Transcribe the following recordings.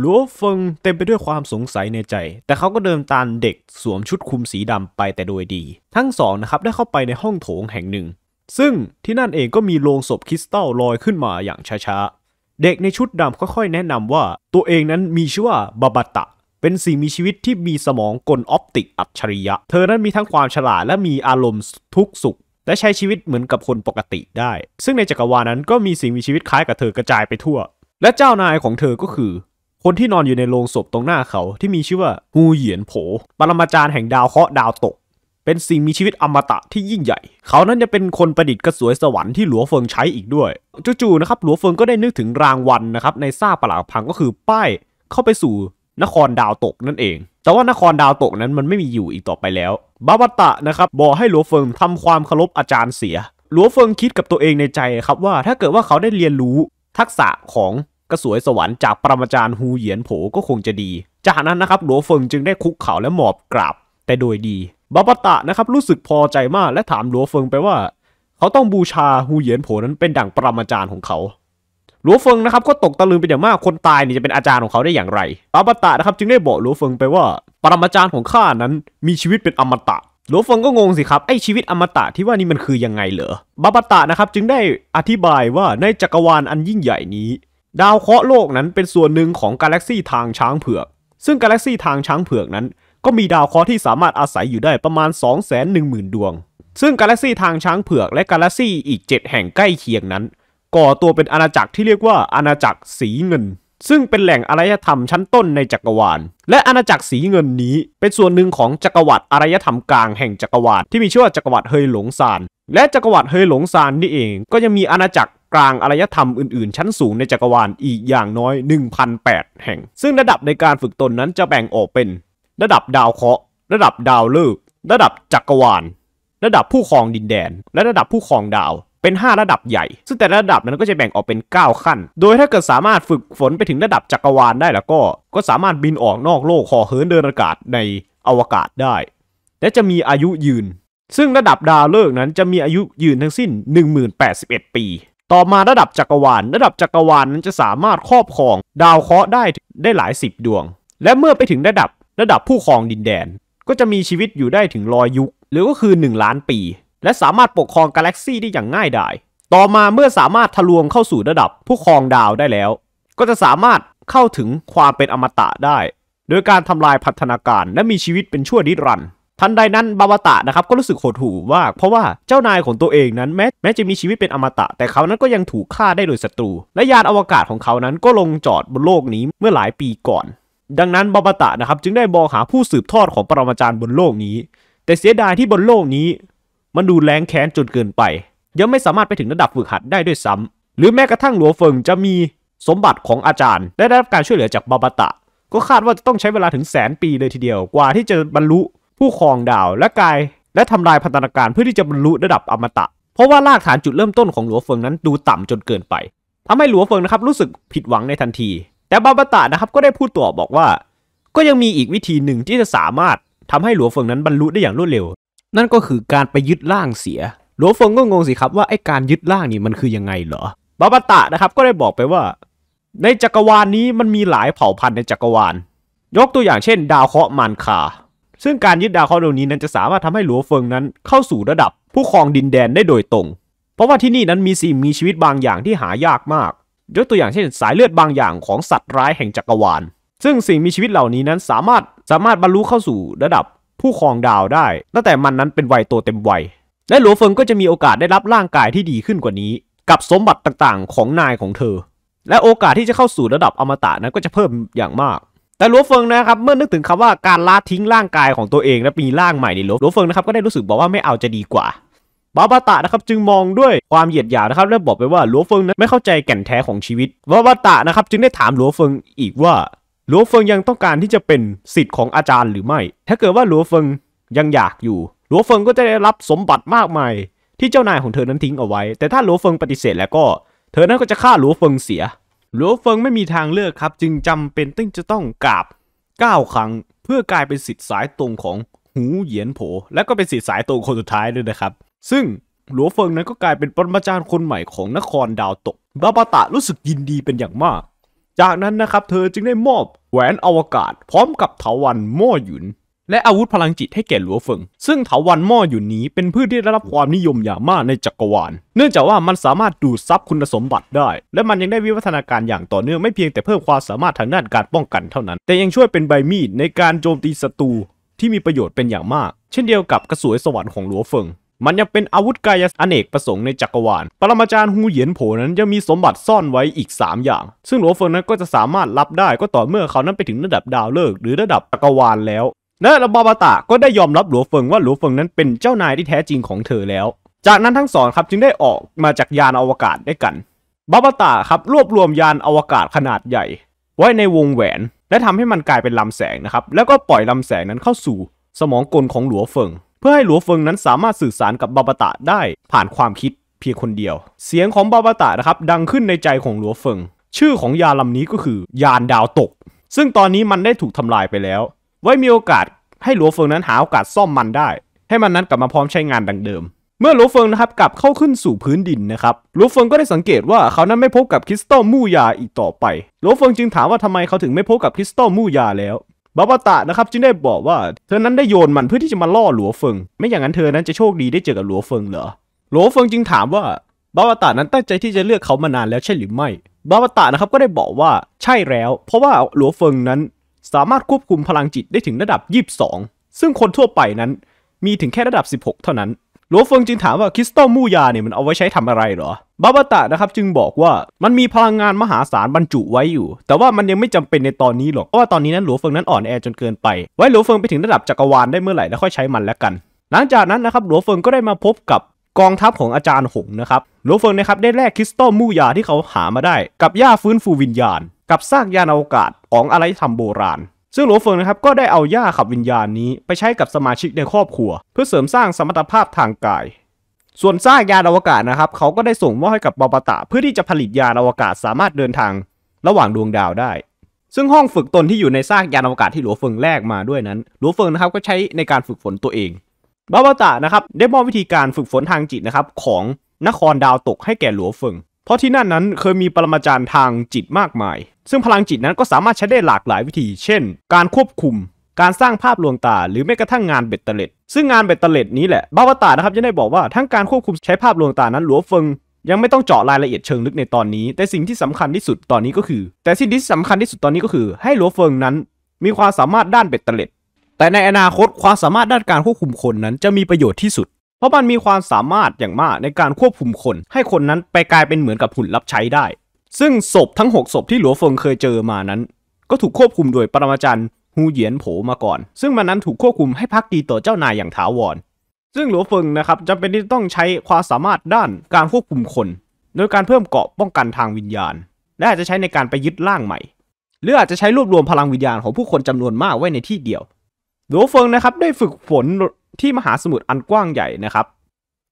หลัวเฟิงเต็มไปด้วยความสงสัยในใจ แต่เขาก็เดินตามเด็กสวมชุดคลุมสีดำไปแต่โดยดี ทั้งสองนะครับ ได้เข้าไปในห้องโถงแห่งหนึ่ง ซึ่งที่นั่นเองก็มีโลงศพคริสตัลลอยขึ้นมาอย่างช้าๆ เด็กในชุดดำค่อยๆแนะนำว่า ตัวเองนั้นมีชื่อว่าบาบาตะ เป็นสิ่งมีชีวิตที่มีสมองกลออปติกอัจฉริยะ เธอนั้นมีทั้งความฉลาดและมีอารมณ์ทุกสุข และใช้ชีวิตเหมือนกับคนปกติได้ ซึ่งในจักรวาลนั้นก็มีสิ่งมีชีวิตคล้ายกับเธอกระจายไปทั่ว และเจ้านายของเธอก็คือคนที่นอนอยู่ในโรงศพตรงหน้าเขาที่มีชื่อว่า ฮูเหยียนโผปรมาจารย์แห่งดาวเคราะห์ดาวตก เป็นสิ่งมีชีวิตอมตะที่ยิ่งใหญ่ เขานั้นจะเป็นคนประดิษฐ์กระสวยสวรรค์ที่หลัวเฟิงใช้อีกด้วยจู่ๆนะครับหลัวเฟิงก็ได้นึกถึงรางวัลนะครับในซาปลาพังก็คือป้าย เข้าไปสู่นครดาวตกนั่นเอง แต่ว่านครดาวตกนั้นมันไม่มีอยู่อีกต่อไปแล้ว บาบัตะนะครับบอกให้หลัวเฟิงทำความเคารพอาจารย์เสียหลัวเฟิงคิดกับตัวเองในใจครับว่าถ้าเกิดว่าเขาได้เรียนรู้ทักษะของก็สวยสวรรค์จากปรมาจารย์ฮูเหยียนโผก็คงจะดี จากนั้นนะครับหลวงเฟิงจึงได้คุกเข่าและหมอบกราบแต่โดยดีบาปตะนะครับรู้สึกพอใจมากและถามหลวงเฟิงไปว่า เขาต้องบูชาฮูเหยียนโผนั้นเป็นดั่งปรมาจารย์ของเขาหลวงเฟิงนะครับก็ตกตะลึงไปอย่างมากคนตายนี่จะเป็นอาจารย์ของเขาได้อย่างไรบาปตะนะครับ จึงได้บอกหลวงเฟิงไปว่า ปรมาจารย์ของข้านั้นมีชีวิตเป็นอมตะหลวงเฟิงก็งงสิครับไอชีวิตอมตะที่ว่านี่มันคือยังไงเหรอบาปตะนะครับจึงได้อธิบายว่าในจักรวาลอันยิ่งใหญ่นี้ดาวเคราะห์โลกนั้นเป็นส่วนหนึ่งของกาแล็กซีทางช้างเผือก ซึ่งกาแล็กซีทางช้างเผือกนั้นก็มีดาวเคราะห์ที่สามารถอาศัยอยู่ได้ประมาณ 2 1 0 0 0 0 ดวง ซึ่งกาแล็กซีทางช้างเผือกและกาแล็กซีอีก 7 แห่งใกล้เคียงนั้นก่อตัวเป็นอาณาจักรที่เรียกว่าอาณาจักรสีเงิน ซึ่งเป็นแหล่งอารยธรรมชั้นต้นในจักรวาล และอาณาจักรสีเงินนี้เป็นส่วนหนึ่งของจักรวรรดิอารยธรรมกลางแห่งจักรวาลที่มีชื่อว่าจักรวรรดิเฮยหลงซาน และจักรวรรดิเฮยหลงซานนี่เองก็ยังมีอาณาจักรกลางอารยธรรมอื่น ๆ ชั้นสูงในจักรวาลอีกอย่างน้อย1,008แห่ง ซึ่งระดับในการฝึกตนนั้นจะแบ่งออกเป็น ระดับดาวเคราะห์ ระดับดาวฤกษ์ ระดับจักรวาล ระดับผู้ครองดินแดน และระดับผู้ครองดาว เป็น 5 ระดับใหญ่ ซึ่งแต่ระดับนั้นก็จะแบ่งออกเป็น 9 ขั้น โดยถ้าเกิดสามารถฝึกฝนไปถึงระดับจักรวาลได้แล้วก็ ก็สามารถบินออกนอกโลกขอเฮิร์นเดินอากาศในอวกาศได้ และจะมีอายุยืน ซึ่งระดับดาวฤกษ์นั้นจะมีอายุยืนทั้งสิ้น1081 ปีต่อมาระดับจักรวาลระดับจักรวาลนนั้นจะสามารถครอบครองดาวเคราะห์ได้ได้หลายสิบดวงและเมื่อไปถึงระดับระดับผู้ครองดินแดน ก็จะมีชีวิตอยู่ได้ถึงรอยยุคหรือก็คือ 1 ล้านปี และสามารถปกครองกาแล็กซีได้อย่างง่ายดายต่อมาเมื่อสามารถทะลวงเข้าสู่ระดับผู้ครองดาวได้แล้ว ก็จะสามารถเข้าถึงความเป็นอมตะได้ โดยการทำลายพัฒนาการและมีชีวิตเป็นชั่วนิรันด์ทันใดนั้นบาวตะนะครับก็รู้สึกโหดหู่ว่า เพราะว่าเจ้านายของตัวเองนั้นแม้แม้จะมีชีวิตเป็นอมตะ แต่เขานั้นก็ยังถูกฆ่าได้โดยศัตรูและยานอวกาศของเขานั้นก็ลงจอดบนโลกนี้เมื่อหลายปีก่อน ดังนั้นบาวตะนะครับจึงได้บอกหาผู้สืบทอดของปรมาจารย์บนโลกนี้ แต่เสียดายที่บนโลกนี้ มันดูแรงแค้นจนเกินไป ยังไม่สามารถไปถึงระดับฝึกหัดได้ด้วยซ้ำ หรือแม้กระทั่งหลวงเฟิงจะมีสมบัติของอาจารย์ได้รับการช่วยเหลือจากบาบตะ ก็คาดว่าจะต้องใช้เวลาถึงแสนปีเลยทีเดียวกว่าที่จะบรรลุผู้ครองดาวและกายและทำลายพันธนาการเพื่อที่จะบรรลุระดับอมตะ เพราะว่ารากฐานจุดเริ่มต้นของหลัวเฟิงนั้นดูต่ำจนเกินไปทำให้หลัวเฟิงนะครับรู้สึกผิดหวังในทันที แต่บาบาตะนะครับก็ได้พูดตัวบอกว่า ก็ยังมีอีกวิธีหนึ่งที่จะสามารถทำให้หลัวเฟิงนั้นบรรลุได้อย่างรวดเร็ว นั่นก็คือการไปยึดร่างเสีย หลัวเฟิงก็งงสิครับว่าไอ้การยึดร่างนี่มันคือยังไงเหรอ บาบาตะนะครับก็ได้บอกไปว่า ในจักรวาลนนี้มันมีหลายเผ่าพันธุ์ในจักรวาล ยกตัวอย่างเช่น ดาวเคราะห์มานคาซึ่งการยึดดาวเคราะห์ดวงนี้นั้นจะสามารถทำให้หลัวเฟิงนั้นเข้าสู่ระดับผู้ครองดินแดนได้โดยตรง เพราะว่าที่นี่นั้นมีสิ่งมีชีวิตบางอย่างที่หายากมาก ยกตัวอย่างเช่นสายเลือดบางอย่างของสัตว์ร้ายแห่งจักรวาล ซึ่งสิ่งมีชีวิตเหล่านี้นั้นสามารถสามารถบรรลุเข้าสู่ระดับผู้ครองดาวได้ ตั้งแต่มันนั้นเป็นวัยโตเต็มวัย และหลัวเฟิงก็จะมีโอกาสได้รับร่างกายที่ดีขึ้นกว่านี้ กับสมบัติต่างๆ ของนายของเธอ และโอกาสที่จะเข้าสู่ระดับอมตะนั้นก็จะเพิ่มอย่างมากแต่หลัวเฟิงนะครับเมื่อนึกถึงคำว่าการละทิ้งร่างกายของตัวเอง และมีร่างใหม่ในหลัวเฟิงนะครับก็ได้รู้สึกบอกว่าไม่เอาจะดีกว่า บาบาตะนะครับจึงมองด้วยความเหยียดหยามนะครับ และบอกไปว่าหลัวเฟิงนั้นไม่เข้าใจแก่นแท้ของชีวิตบาบาตะนะครับจึงได้ถามหลัวเฟิงอีกว่า หลัวเฟิงยังต้องการที่จะเป็นสิทธิ์ของอาจารย์หรือไม่ ถ้าเกิดว่าหลัวเฟิงยังอยากอยู่หลัวเฟิงก็จะได้รับสมบัติมากมายที่เจ้านายของเธอนั้นทิ้งเอาไว้ แต่ถ้าหลัวเฟิงปฏิเสธแล้วก็ เธอนั้นก็จะฆ่าหลัวเฟิงเสียหลวเฟิงไม่มีทางเลือกครับจึงจำเป็นต้องจะต้องกราบ 9 ครั้ง เพื่อกลายเป็นสิทธิ์สายตรงของหูเหยียนโผและก็เป็นสิทธิ์สายตรงคนสุดท้ายด้วยนะครับ ซึ่งหลวเฟิงนั้นก็กลายเป็นปรมาจารย์คนใหม่ของนครดาวตกบาบตะรู้สึกยินดีเป็นอย่างมาก จากนั้นนะครับ เธอจึงได้มอบแหวนอวกาศ พร้อมกับเถาวันม่อหยุนและอาวุธพลังจิตให้แก่หลัวเฟิง ซึ่งเถาวันหม้ออยู่นี้เป็นพืชที่ได้รับความนิยมอย่างมากในจักรวาลเนื่องจากว่ามันสามารถดูดซับคุณสมบัติได้ และมันยังได้วิวัฒนาการอย่างต่อเนื่องไม่เพียงแต่เพิ่มความสามารถทางด้านการป้องกันเท่านั้น แต่ยังช่วยเป็นใบมีดในการโจมตีศัตรูที่มีประโยชน์เป็นอย่างมาก เช่นเดียวกับกระสวยสวรรค์ของหลัวเฟิง มันยังเป็นอาวุธกายอเนกประสงค์ในจักรวาลปรมาจารย์ฮูเหยียนโผนั้นยังมีสมบัติซ่อนไว้อีก 3 อย่าง ซึ่งหลวงเฟิงนั้นก็จะสามารถรับได้ก็ต่อเมื่อเขานั้นไปถึงระดับดาวฤกษ์หรือระดับจักรวาลแล้วและระบอบาตะก็ได้ยอมรับหลัวเฟิงว่าหลัวเฟิงนั้นเป็นเจ้านายที่แท้จริงของเธอแล้ว จากนั้นทั้งสองครับจึงได้ออกมาจากยานอวกาศด้วยกัน บาบาตะครับรวบรวมยานอวกาศขนาดใหญ่ ไว้ในวงแหวน และทำให้มันกลายเป็นลำแสงนะครับแล้วก็ปล่อยลำแสงนั้นเข้าสู่ สมองกลของหลัวเฟิงเพื่อให้หลัวเฟิงนั้นสามารถสื่อสารกับบาบาตะได้ ผ่านความคิดเพียงคนเดียว เสียงของบาบาตะนะครับดังขึ้นในใจของหลัวเฟิง ชื่อของยานลำนี้ก็คือยานดาวตก ซึ่งตอนนี้มันได้ถูกทำลายไปแล้วไว้มีโอกาสให้หลัวเฟิงนั้นหาโอกาสซ่อมมันได้ ให้มันนั้นกลับมาพร้อมใช้งานดังเดิม เมื่อหลัวเฟิงนะครับกลับเข้าขึ้นสู่พื้นดินนะครับหลัวเฟิงก็ได้สังเกตว่าเขานั้นไม่พบกับคริสตัลมู่ยาอีกต่อไปหลัวเฟิงจึงถามว่าทำไมเขาถึงไม่พบกับคริสตัลมู่ยาแล้ว บาบาตะนะครับจึงได้บอกว่าเธอนั้นได้โยนมันเพื่อที่จะมาล่อหลัวเฟิงไม่อย่างนั้นเธอนั้นจะโชคดีได้เจอกับหลัวเฟิงเหรอหลัวเฟิงจึงถามว่าบาบาตานั้นตั้งใจที่จะเลือกเขามานานแล้วใช่หรือไม่บาบาตานะครับก็ได้บอกว่าใช่แล้ว เพราะว่าหลัวเฟิงนั้นสามารถควบคุมพลังจิตได้ถึงระดับ 22 ซึ่งคนทั่วไปนั้น มีถึงแค่ระดับ 16 เท่านั้น หลวงเฟิงจึงถามว่าคริสตัลมูยาเนี่ยมันเอาไว้ใช้ทำอะไรหรอ บาบาตะนะครับจึงบอกว่ามันมีพลังงานมหาศาลบรรจุไว้อยู่ แต่ว่ามันยังไม่จำเป็นในตอนนี้หรอก เพราะว่าตอนนี้นั้นหลวงเฟิงนั้นอ่อนแอจนเกินไป ไว้หลวงเฟิงไปถึงระดับจักรวาลได้เมื่อไหร่แล้วค่อยใช้มันแล้วกัน หลังจากนั้นนะครับหลวงเฟิงก็ได้มาพบกับกองทัพของอาจารย์หงนะครับโลเฟิงนะครับได้แลกคริสตัลมู่ยาที่เขาหามาได้ กับยาฟื้นฟูวิญญาณ กับซากยานอวกาศของอะไรทำโบราณ ซึ่งโลเฟิงนะครับก็ได้เอาย่าขับวิญญาณนี้ไปใช้กับสมาชิกในครอบครัว เพื่อเสริมสร้างสมรรถภาพทางกาย ส่วนซากยานอวกาศนะครับ เขาก็ได้ส่งมอบให้กับบาบตะเพื่อที่จะผลิตยานอวกาศสามารถเดินทาง ระหว่างดวงดาวได้ ซึ่งห้องฝึกตนที่อยู่ในซากยานอวกาศที่หลัวเฟิงแลกมาด้วยนั้น หลัวเฟิงนะครับก็ใช้ในการฝึกฝนตัวเองบาบาตะนะครับได้มอบวิธีการฝึกฝนทางจิตนะครับของนครดาวตกให้แก่หลัวเฟิงเพราะที่นั่นนั้นเคยมีปรมาจารย์ทางจิตมากมาย ซึ่งพลังจิตนั้นก็สามารถใช้ได้หลากหลายวิธี เช่น การควบคุมการสร้างภาพลวงตา หรือแม้กระทั่งงานเบ็ดเตล็ดซึ่งงานเบ็ดเตล็ดนี้แหละบาบาตะนะครับจะได้บอกว่าทั้งการควบคุมใช้ภาพลวงตานั้นหลัวเฟิงยังไม่ต้องเจาะรายละเอียดเชิงลึกในตอนนี้ แต่สิ่งที่สำคัญที่สุดตอนนี้ก็คือ แต่สิ่งที่สำคัญที่สุดตอนนี้ก็คือ ให้หลัวเฟิงนั้น มีความสามารถด้านเบ็ดเตล็ดแต่ในอนาคตความสามารถด้านการควบคุมคนนั้นจะมีประโยชน์ที่สุด เพราะมันมีความสามารถอย่างมากในการควบคุมคน ให้คนนั้นไปกลายเป็นเหมือนกับหุ่นรับใช้ได้ ซึ่งศพทั้ง6ศพที่หลัวเฟิงเคยเจอมานั้น ก็ถูกควบคุมโดยปรมาจารย์ฮูเหยียนโผมาก่อน ซึ่งมันนั้นถูกควบคุมให้พักดีต่อเจ้านายอย่างถาวร ซึ่งหลัวเฟิงนะครับจำเป็นที่ต้องใช้ความสามารถด้านการควบคุมคน โดยการเพิ่มเกราะป้องกันทางวิญญาณ และอาจจะใช้ในการไปยึดร่างใหม่ หรืออาจจะใช้รวบรวมพลังวิญญาณของผู้คนจำนวนมากไว้ในที่เดียวหลวเฟิงนะครับได้ฝึกฝนที่มหาสมุทรอันกว้างใหญ่นะครับ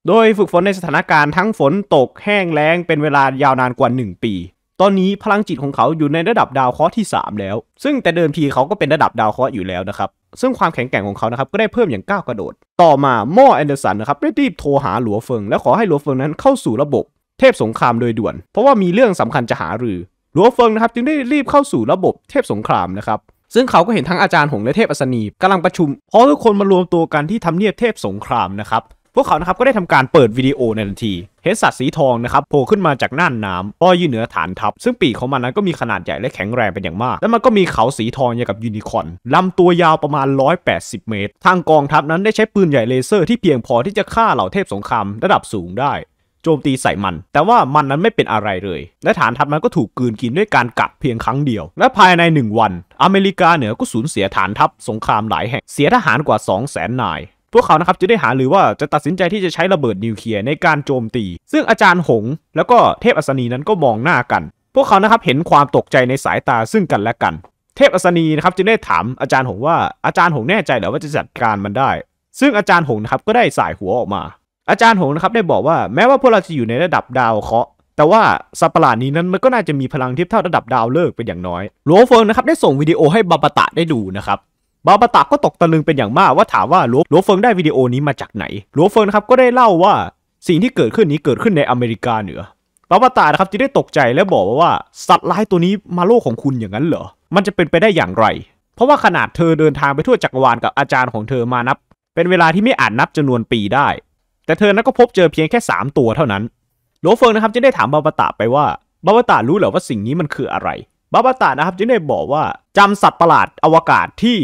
โดยฝึกฝนในสถานการณ์ทั้งฝนตกแห้งแล้งเป็นเวลายาวนานกว่า 1 ปี ตอนนี้พลังจิตของเขาอยู่ในระดับดาวเคราะห์ที่ 3 แล้ว ซึ่งแต่เดิมทีเขาก็เป็นระดับดาวเคราะห์อยู่แล้วนะครับ ซึ่งความแข็งแกร่งของเขานะครับก็ได้เพิ่มอย่างก้าวกระโดด ต่อมาม่อแอนเดอร์สันนะครับได้รีบโทรหาหลัวเฟิงและขอให้หลัวเฟิงนั้นเข้าสู่ระบบ เทพสงครามโดยด่วน เพราะว่ามีเรื่องสำคัญจะหารือ หลัวเฟิงนะครับจึงได้รีบเข้าสู่ระบบเทพสงครามนะครับซึ่งเขาก็เห็นทั้งอาจารย์หงและเทพอัศนีกำลังประชุมเพราะทุกคนมารวมตัวกันที่ทำเนียบเทพสงครามนะครับ พวกเขานะครับก็ได้ทำการเปิดวิดีโอในทันทีเห็นสัตว์สีทองนะครับโผล่ขึ้นมาจากน่านน้ำป้อยยืนเหนือฐานทัพ ซึ่งปีกของมันนั้นก็มีขนาดใหญ่และแข็งแรงเป็นอย่างมาก แล้วมันก็มีเขาสีทองอย่างกับยูนิคอนลำตัวยาวประมาณ 180 เมตร ทางกองทัพนั้นได้ใช้ปืนใหญ่เลเซอร์ที่เพียงพอที่จะฆ่าเหล่าเทพสงครามระดับสูงได้โจมตีใส่มัน แต่ว่ามันนั้นไม่เป็นอะไรเลย และฐานทัพมันก็ถูกกืนกินด้วยการกัดเพียงครั้งเดียว และภายใน 1 วัน อเมริกาเหนือก็สูญเสียฐานทัพสงครามหลายแห่ง เสียทหารกว่า 2 0 0แสนนาย พวกเขานะครับจะได้หาหรือว่าจะตัดสินใจที่จะใช้ระเบิดนิวเคลียร์ในการโจมตี ซึ่งอาจารย์หงแล้วก็เทพอัศนีนั้นก็มองหน้ากัน พวกเขานะครับเห็นความตกใจในสายตาซึ่งกันและกัน เทพอัศนีนะครับจึงได้ถามอาจารย์หง ว่าอาจารย์หงแน่ใจหรือว่าจะจัดการมันได้ ซึ่งอาจารย์หงนะครับก็ได้สายหัวออกมาอาจารย์หงนะครับได้บอกว่าแม้ว่าพวกเราจะอยู่ในระดับดาวเคราะห์แต่ว่าสัตว์ประหลาดนี้นั้นมันก็น่าจะมีพลังเทียบเท่าระดับดาวเลิกเป็นอย่างน้อย หลวงเฟิงนะครับได้ส่งวิดีโอให้บาบาตะได้ดูนะครับ บาบาตะก็ตกตะลึงเป็นอย่างมาก ว่าถามว่าหลวงหลวงเฟิงได้วิดีโอนี้มาจากไหน หลวงเฟิงนะครับก็ได้เล่าว่าสิ่งที่เกิดขึ้นนี้เกิดขึ้นในอเมริกาเหนือ บาบาตะนะครับจึงได้ตกใจและบอกว่าสัตว์ร้ายตัวนี้มาโลกของคุณอย่างนั้นเหรอ มันจะเป็นไปได้อย่างไร เพราะว่าขนาดเธอเดินทางไปทั่วจักรวาลกับอาจารย์ของเธอมานับ เป็นเวลาที่ไม่อาจนับจำนวนปีได้แต่เธอนั้นก็พบเจอเพียงแค่ 3 ตัวเท่านั้นโลเฟิงนะครับจึงได้ถามบาบาตะไปว่า บาบาตะรู้หรือว่าสิ่งนี้มันคืออะไร บาบาตะนะครับจึงได้บอกว่าจำสัตว์ประหลาดอวกาศที่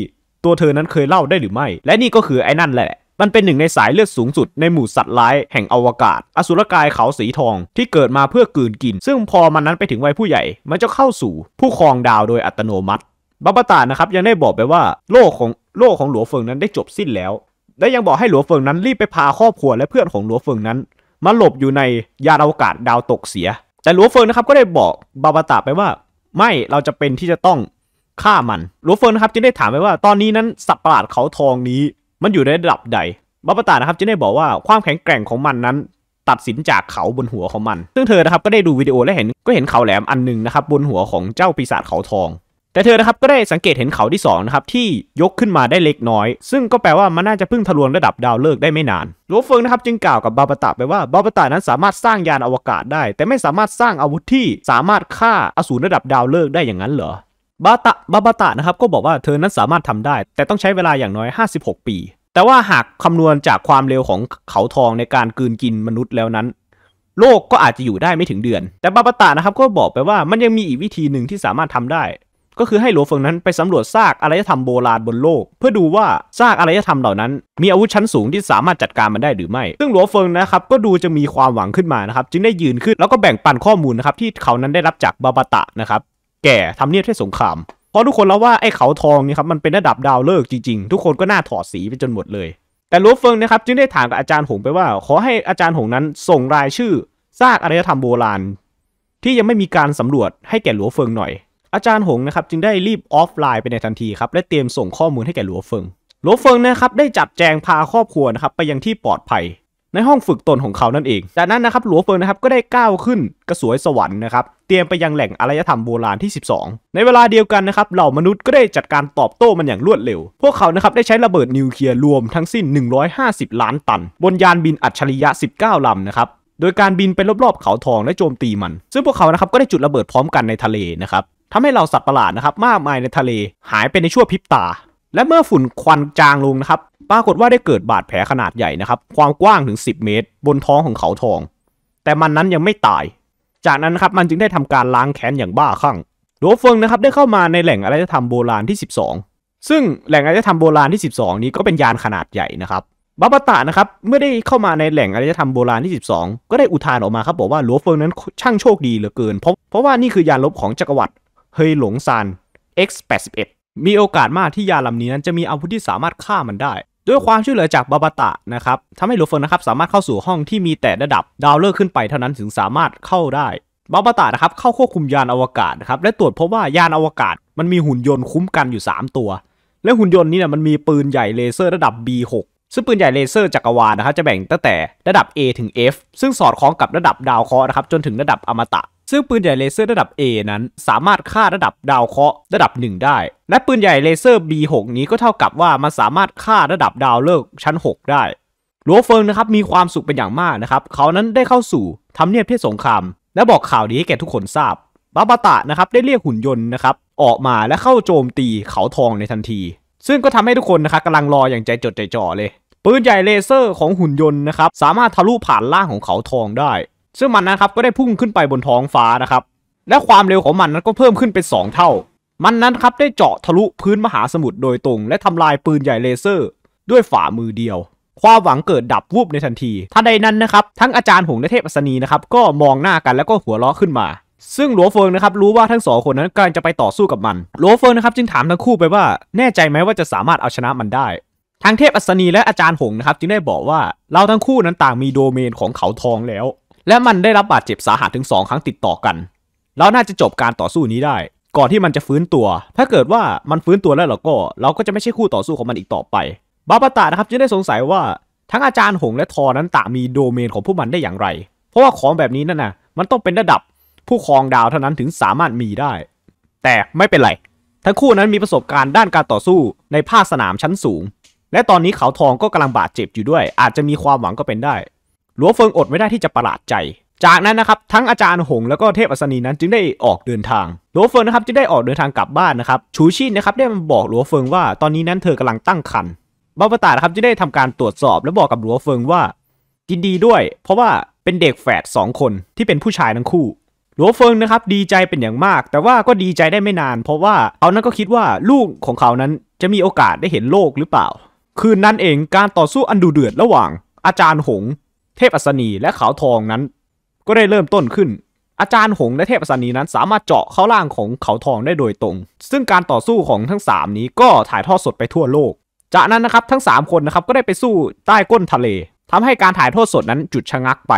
ตัวเธอนั้นเคยเล่าได้หรือไม่ และนี่ก็คือไอ้นั่นแหละ มันเป็นหนึ่งในสายเลือดสูงสุดในหมู่สัตว์ร้ายแห่งอวกาศอสุรกายเขาสีทองที่เกิดมาเพื่อกลืนกิน ซึ่งพอมันนั้นไปถึงวัยผู้ใหญ่ มันจะเข้าสู่ผู้ครองดาวโดยอัตโนมัติ บาบาตานะครับยังได้บอกไปว่า โลกของโลกของหลวงเฟิงนั้นได้จบสิ้นแล้วและยังบอกให้หลัวเฟิงนั้นรีบไปพาครอบครัวและเพื่อนของหลัวเฟิงนั้นมาหลบอยู่ในยานอวกาศดาวตกเสีย แต่หลัวเฟิงนะครับก็ได้บอกบาบาตาไปว่า ไม่ เราจะเป็นที่จะต้องฆ่ามัน หลัวเฟิงนะครับจึงได้ถามไปว่า ตอนนี้นั้นสัตว์ประหลาดเขาทองนี้ มันอยู่ในระดับใดบาบาตานะครับจึงได้บอกว่าความแข็งแกร่งของมันนั้น ตัดสินจากเขาบนหัวของมัน ซึ่งเธอนะครับก็ได้ดูวิดีโอและเห็น ก็เห็นเขาแหลมอันหนึ่งนะครับ บนหัวของเจ้าปีศาจเขาทองแต่เธอนะครับก็ได้สังเกตเห็นเขาที่2นะครับที่ยกขึ้นมาได้เล็กน้อย ซึ่งก็แปลว่ามันน่าจะเพิ่งทะลวงระดับดาวฤกษ์ได้ไม่นานหลวงเฟิงนะครับ จึงกล่าวกับบาปตะไปว่าบาปตะนั้นสามารถสร้างยานอวกาศได้ แต่ไม่สามารถสร้างอาวุธที่สามารถฆ่าอสูรระดับดาวฤกษ์ได้อย่างนั้นเหรอบาตะบาบตะนะครับก็บอกว่าเธอนั้นสามารถทำได้ แต่ต้องใช้เวลาอย่างน้อย 56 ปี แต่ว่าหากคำนวณจากความเร็วของเขาทองในการกืนกินมนุษย์แล้วนั้น โลกก็อาจจะอยู่ได้ไม่ถึงเดือน แต่บาปตะนะครับก็บอกไปว่ามันยังมีอีกวิธีหนึ่งที่สามารถทำได้ก็คือให้หลวงเฟิงนั้นไปสำรวจซากอารยธรรมโบราณบนโลก เพื่อดูว่า ซากอารยธรรมเหล่านั้น มีอาวุธชั้นสูงที่สามารถจัดการมันได้หรือไม่ ซึ่งหลวงเฟิงนะครับก็ดูจะมีความหวังขึ้นมานะครับจึงได้ยืนขึ้นแล้วก็แบ่งปันข้อมูลนะครับที่เขานั้นได้รับจากบาบาตะนะครับแก่ทำเนียบให้สงคราม เพราะทุกคนแล้วว่าไอ้เขาทองนี่ครับมันเป็นระดับดาวเลิกจริงๆทุกคนก็น่าถอดสีไปจนหมดเลย แต่หลวงเฟิงนะครับจึงได้ถามกับอาจารย์หงไปว่า ขอให้อาจารย์หงนั้นส่งรายชื่อซากอารยธรรมโบราณ ที่ยังไม่มีการสำรวจให้แก่หลวงเฟิงหน่อยอาจารย์หงนะครับจึงได้รีบออฟไลน์ไปในทันทีครับและเตรียมส่งข้อมูลให้แก่หลัวเฟิง หลัวเฟิงนะครับได้จัดแจงพาครอบครัวนะครับไปยังที่ปลอดภัย ในห้องฝึกตนของเขานั่นเอง จากนั้นนะครับหลัวเฟิงนะครับก็ได้ก้าวขึ้นกระสวยสวรรค์นะครับ เตรียมไปยังแหล่งอารยธรรมโบราณที่ 12 ในเวลาเดียวกันนะครับเหล่ามนุษย์ก็ได้จัดการตอบโต้มันอย่างรวดเร็ว พวกเขานะครับได้ใช้ระเบิดนิวเคลียร์รวมทั้งสิ้น 150 ล้านตันบนยานบินอัจฉริยะ19ลำนะครับ โดยการบินไปรอบๆเขาทองและโจมตีมัน ซึ่งพวกเขานะครับก็ได้จุดระเบิดพร้อมกันในทะเลนะครับทำให้เราสัตว์ประหลาดนะครับมากมายในทะเลหายไปในชั่วพริบตา และเมื่อฝุ่นควันจางลงนะครับปรากฏว่าได้เกิดบาดแผลขนาดใหญ่นะครับความกว้างถึง 10 เมตร บนท้องของเขาทอง แต่มันนั้นยังไม่ตาย จากนั้นนะครับมันจึงได้ทำการล้างแค้นอย่างบ้าคลั่งหลวงเฟิงนะครับได้เข้ามาในแหล่งอารยธรรมโบราณที่ 12 ซึ่งแหล่งอารยธรรมโบราณที่ 12 นี้ก็เป็นยานขนาดใหญ่นะครับบาบตานะครับเมื่อได้เข้ามาในแหล่งอารยธรรมโบราณที่ 12 ก็ได้อุทานออกมาครับบอกว่าหลวงเฟิงนั้นช่างโชคดีเหลือเกิน เพราะเพราะว่านี่คือยานลบของจักรวรรดิเฮยหลงซาน X81 มีโอกาสมากที่ยาลำนี้นั้นจะมีอาวุธที่สามารถฆ่ามันได้ ด้วยความช่วยเหลือจากบาบาตะนะครับทำให้ลูเฟินนะครับสามารถเข้าสู่ห้องที่มีแต่ระดับ ดาวเลิกขึ้นไปเท่านั้นถึงสามารถเข้าได้ บาบาตะนะครับเข้าควบคุมยานอวกาศนะครับ และตรวจพบว่ายานอวกาศมันมีหุ่นยนต์คุ้มกันอยู่ 3 ตัว และหุ่นยนต์นี้เนี่ยมันมีปืนใหญ่เลเซอร์ระดับ B6 ซึ่งปืนใหญ่เลเซอร์จักรวาลนะครับจะแบ่งตั้งแต่ระดับ A ถึง F ซึ่งสอดคล้องกับระดับดาวเคราะห์นะครับจนถึงระดับอมตะซึ่งปืนใหญ่เลเซอร์ระดับ A นั้นสามารถฆ่าระดับดาวเคราะห์ระดับ 1 ได้ และปืนใหญ่เลเซอร์ B6 นี้ก็เท่ากับว่า มันสามารถฆ่าระดับดาวเลิกชั้น 6 ได้หลัวเฟิงนะครับมีความสุขเป็นอย่างมากนะครับเขานั้นได้เข้าสู่ทำเนียบเทอสงครามและบอกข่าวดีให้แก่ทุกคนทราบ บาบาตะนะครับได้เรียกหุ่นยนต์นะครับ ออกมาและเข้าโจมตีเขาทองในทันที ซึ่งก็ทำให้ทุกคนนะครับกำลังรออย่างใจจดใจจ่อเลย ปืนใหญ่เลเซอร์ของหุ่นยนต์นะครับสามารถทะลุผ่านล่างของเขาทองได้ซึ่งมันนะครับก็ได้พุ่งขึ้นไปบนท้องฟ้า นะครับ และความเร็วของมันนั้นก็เพิ่มขึ้นเป็น2เท่า มันนั้นครับได้เจาะทะลุพื้นมหาสมุทรโดยตรง และทำลายปืนใหญ่เลเซอร์ ด้วยฝ่ามือเดียว ความหวังเกิดดับวูบในทันทีทันใดนั้นนะครับทั้งอาจารย์หงและเทพอสนีนะครับก็มองหน้ากันแล้วก็หัวเราะขึ้นมา ซึ่งหลัวเฟิงนะครับรู้ว่าทั้งสองคนนั้นกำลังจะไปต่อสู้กับมันหลัวเฟิงนะครับจึงถามทั้งคู่ไปว่าแน่ใจไหมว่าจะสามารถเอาชนะมันได้ ทั้งเทพอสนีและอาจารย์หงนะครับจึงได้บอกว่าเราทั้งคู่นั้นต่างมีโดเมนของเขาทองแล้วและมันได้รับบาดเจ็บสาหัสถึงสองครั้งติดต่อกันแล้วน่าจะจบการต่อสู้นี้ได้ ก่อนที่มันจะฟื้นตัว ถ้าเกิดว่ามันฟื้นตัวแล้วเราก็ เราก็จะไม่ใช่คู่ต่อสู้ของมันอีกต่อไป บาปตานะครับจึงได้สงสัยว่า ทั้งอาจารย์หงและทอนั้นต่างมีโดเมนของพวกมันได้อย่างไร เพราะว่าของแบบนี้นั่นนะมันต้องเป็นระดับผู้ครองดาวเท่านั้นถึงสามารถมีได้ แต่ไม่เป็นไรทั้งคู่นั้นมีประสบการณ์ด้านการต่อสู้ในภาคสนามชั้นสูง และตอนนี้เขาทองก็กำลังบาดเจ็บอยู่ด้วย อาจจะมีความหวังก็เป็นได้หลวงเฟิงอดไม่ได้ที่จะประหลาดใจ จากนั้นนะครับ ทั้งอาจารย์หงแล้วก็เทพอัศนีนั้นจึงได้ออกเดินทาง หลวงเฟิงนะครับจึงได้ออกเดินทางกลับบ้านนะครับ ชูชินนะครับได้บอกหลวงเฟิงว่าตอนนี้นั้นเธอกำลังตั้งครรภ์บ้าประตาครับจึงได้ทำการตรวจสอบและบอกกับหลวงเฟิงว่ายินดีด้วย เพราะว่าเป็นเด็กแฝดสองคนที่เป็นผู้ชายทั้งคู่ หลวงเฟิงนะครับดีใจเป็นอย่างมาก แต่ว่าก็ดีใจได้ไม่นาน เพราะว่าเขานั้นก็คิดว่าลูกของเขานั้นจะมีโอกาสได้เห็นโลกหรือเปล่า คืนนั้นเองการต่อสู้อันดุเดือดระหว่าง อาจารย์หงเทพอัศนีและขาวทองนั้นก็ได้เริ่มต้นขึ้น อาจารย์หงและเทพอัศนีนั้น สามารถเจาะเข้าล่างของเขาทองได้โดยตรง ซึ่งการต่อสู้ของทั้ง 3 นี้ก็ถ่ายทอดสดไปทั่วโลกจากนั้นนะครับทั้ง 3 คนนะครับก็ได้ไปสู้ใต้ก้นทะเล ทำให้การถ่ายทอดสดนั้นจุดชะงักไป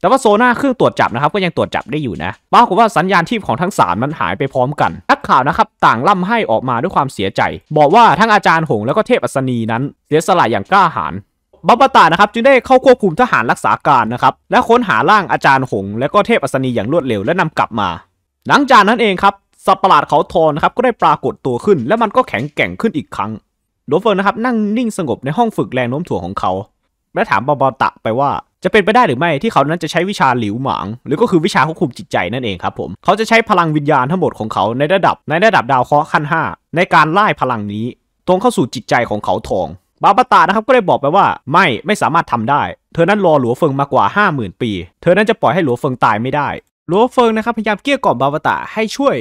แต่ว่าโซน่าเครื่องตรวจจับนะครับก็ยังตรวจจับได้อยู่นะปรากฏว่าสัญญาณชีพของทั้ง3มันหายไปพร้อมกันนักข่าวนะครับต่างล่ำให้ออกมาด้วยความเสียใจ บอกว่าทั้งอาจารย์หงและก็เทพอัศนีนั้นเสียสละอย่างกล้าหาญบับตานะครับจึงได้เข้าควบคุมทหารรักษาการนะครับ และค้นหาร่างอาจารย์หง และก็เทพอัศนีอย่างรวดเร็วและนำกลับมา หลังจากนั้นเองครับสัตว์ประหลาดเขาทอนนะครับก็ได้ปรากฏตัวขึ้น และมันก็แข็งแกร่งขึ้นอีกครั้งโดเฟอร์นะครับนั่งนิ่งสงบในห้องฝึกแรงโน้มถ่วงของเขาและถามบับตะไปว่า จะเป็นไปได้หรือไม่ที่เขานั้นจะใช้วิชาหลิวหมางหรือก็คือวิชาควบคุมจิตใจนั่นเองครับผมเขาจะใช้พลังวิญญาณทั้งหมดของเขาในระดับ ในระดับดาวเคราะห์ขั้น 5 ในการไล่พลังนี้ ตรงเข้าสู่จิตใจของเขาทองบาปตานะครับก็ได้บอกไปว่าไม่ไม่สามารถทำได้เธอนั้นรอหลัวเฟิงมากว่า 50,000 ปี เธอนั้นจะปล่อยให้หลัวเฟิงตายไม่ได้ หลัวเฟิงนะครับพยายามเกลี้ยกล่อมบาปตาให้ช่วย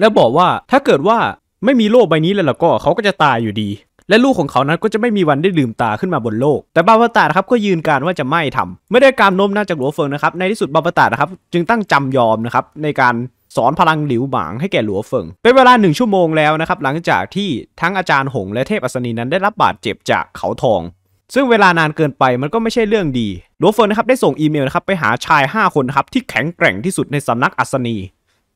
และบอกว่าถ้าเกิดว่าไม่มีโลกใบนี้แล้วล่ะก็เขาก็จะตายอยู่ดี และลูกของเขานั้นก็จะไม่มีวันได้ลืมตาขึ้นมาบนโลก แต่บาปตาครับก็ยืนการว่าจะไม่ทำ ไม่ได้การโน้มน้าวจากหลัวเฟิงนะครับในที่สุดบาปตานะครับ จึงตั้งจำยอมนะครับในการสอนพลังหลิวหมางให้แก่หลัวเฟิง เป็นเวลาหนึ่งชั่วโมงแล้วนะครับ หลังจากที่ทั้งอาจารย์หงและเทพอัศนีนั้นได้รับบาดเจ็บจากเขาทอง ซึ่งเวลานานเกินไปมันก็ไม่ใช่เรื่องดีหลัวเฟิงนะครับได้ส่งอีเมลนะครับไปหาชาย 5 คนนะครับที่แข็งแกร่งที่สุดในสำนักอัศนี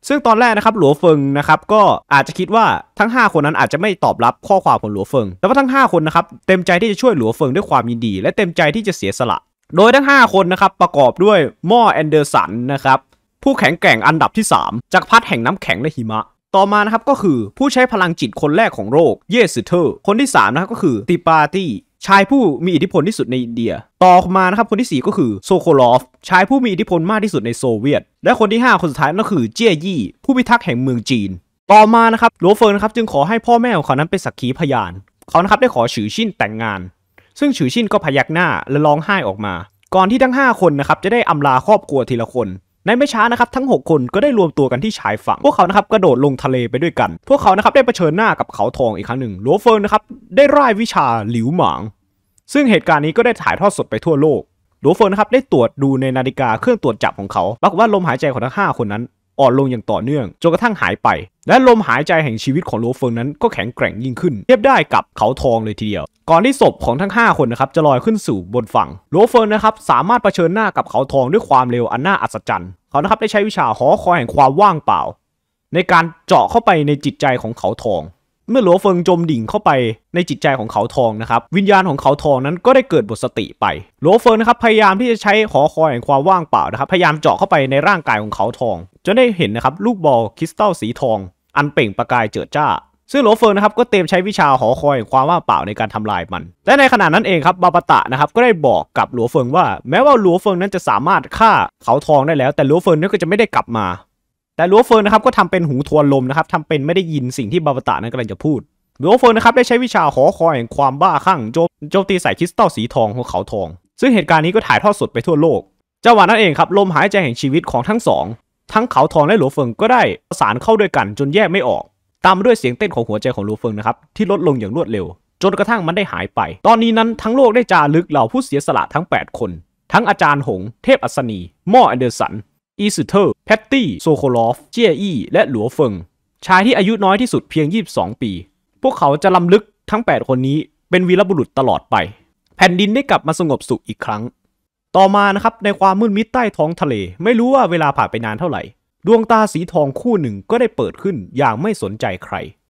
ซึ่งตอนแรกนะครับหลัวเฟิงนะครับก็อาจจะคิดว่าทั้ง 5 คนนั้นอาจจะไม่ตอบรับข้อความของหลัวเฟิงแต่ว่าทั้ง 5 คนนะครับเต็มใจที่จะช่วยหลัวเฟิงด้วยความยินดี และเต็มใจที่จะเสียสละโดยทั้ง5คนนะครับประกอบด้วยม่อแอนเดอร์สันนะครับผู้แข็งแกร่งอันดับที่ 3จากพัดแห่งน้ำแข็งและหิมะ ต่อมานะครับก็คือผู้ใช้พลังจิตคนแรกของโลกเยสเทอร์ คนที่3นะครับก็คือ ติปาตี้ชายผู้มีอิทธิพลที่สุดในอินเดีย ต่อมานะครับคนที่ 4 ก็คือโซโคลอฟชายผู้มีอิทธิพลมากที่สุดในโซเวียต และคนที่ 5 คนสุดท้ายก็คือเจียยี่ผู้พิทักษ์แห่งเมืองจีน ต่อมานะครับโลเฟิร์นครับจึงขอให้พ่อแม่ของเขานั้นเป็นสักขีพยาน เขานะครับได้ขอฉือชินแต่งงาน ซึ่งฉือชินก็พยักหน้าและร้องไห้ออกมา ก่อนที่ทั้ง 5 คนนะครับจะได้อำลาครอบครัวทีละคนในไม่ช้า นะครับ ทั้ง6คนก็ได้รวมตัวกันที่ชายฝั่งพวกเขานะครับกระโดดลงทะเลไปด้วยกัน พวกเขานะครับได้เผชิญหน้ากับเขาทองอีกครั้งหนึ่งโลเฟิร์นนะครับได้ร่ายวิชาหลิวหมางซึ่งเหตุการณ์นี้ก็ได้ถ่ายทอดสดไปทั่วโลกโลเฟิร์นนะครับได้ตรวจดูในนาฬิกาเครื่องตรวจจับของเขาปรากฏว่าลมหายใจของทั้ง 5 คนนั้นอ่อนลงอย่างต่อเนื่องจนกระทั่งหายไป และลมหายใจแห่งชีวิตของโลเฟิงนั้นก็แข็งแกร่งยิ่งขึ้น เทียบได้กับเขาทองเลยทีเดียว ก่อนที่ศพของทั้ง 5 คนนะครับจะลอยขึ้นสู่บนฝั่งโลเฟิงนะครับสามารถเผชิญหน้ากับเขาทองด้วยความเร็วอันน่าอัศจรรย์ เขานะครับได้ใช้วิชาหอคอยแห่งความว่างเปล่า ในการเจาะเข้าไปในจิตใจของเขาทองเมื่อหลัวเฟิงจมดิ่งเข้าไปในจิตใจของเขาทองนะครับ วิญญาณของเขาทองนั้นก็ได้เกิดบทสติไป หลัวเฟิงนะครับพยายามที่จะใช้หอคอยแห่งความว่างเปล่านะครับพยายามเจาะเข้าไปในร่างกายของเขาทองจนได้เห็นนะครับลูกบอลคริสตัลสีทอง อันเปล่งประกายเจิดจ้าซึ่งหลัวเฟิงนะครับก็เตรียมใช้วิชาหอคอยแห่งความว่างเปล่าในการทำลายมันและในขณะนั้นเองครับบาปตะนะครับก็ได้บอกกับหลัวเฟิงว่า แม้ว่าหลัวเฟิงนั้นจะสามารถฆ่าเขาทองได้แล้ว แต่หลัวเฟิงนั้นก็จะไม่ได้กลับมาแต่ลัวเฟิร์นนะครับก็ทำเป็นหูทวนลมนะครับทำเป็นไม่ได้ยินสิ่งที่บาบตานั้นกำลังจะพูดลัวเฟิร์นนะครับได้ใช้วิชาหอคอยแห่งความบ้าคลั่งโจมตีใส่คริสตัลสีทองของเขาทอง ซึ่งเหตุการณ์นี้ก็ถ่ายทอดสดไปทั่วโลก จังหวะนั้นเองครับลมหายใจแห่งชีวิตของทั้งสอง ทั้งเขาทองและลัวเฟิร์นก็ได้ประสานเข้าด้วยกัน จนแยกไม่ออก ตามด้วยเสียงเต้นของหัวใจของลัวเฟิร์นนะครับที่ลดลงอย่างรวดเร็วจนกระทั่งมันได้หายไป ตอนนี้นั้นทั้งโลกได้จารึกเหล่าผู้เสียสละทั้ง 8 คน ทั้งอาจารย์หงเทพอัศนีม่ออันเดอร์สันอีสเตอร์แพตตี้ โซโคลอฟ เจียอี้และหลัวเฟิง ชายที่อายุน้อยที่สุดเพียง 22 ปี พวกเขาจะล้ำลึกทั้ง 8 คนนี้ เป็นวีรบุรุษตลอดไป แผ่นดินได้กลับมาสงบสุขอีกครั้ง ต่อมานะครับ ในความมืดมิดใต้ท้องทะเล ไม่รู้ว่าเวลาผ่านไปนานเท่าไหร่ ดวงตาสีทองคู่หนึ่งก็ได้เปิดขึ้นอย่างไม่สนใจใคร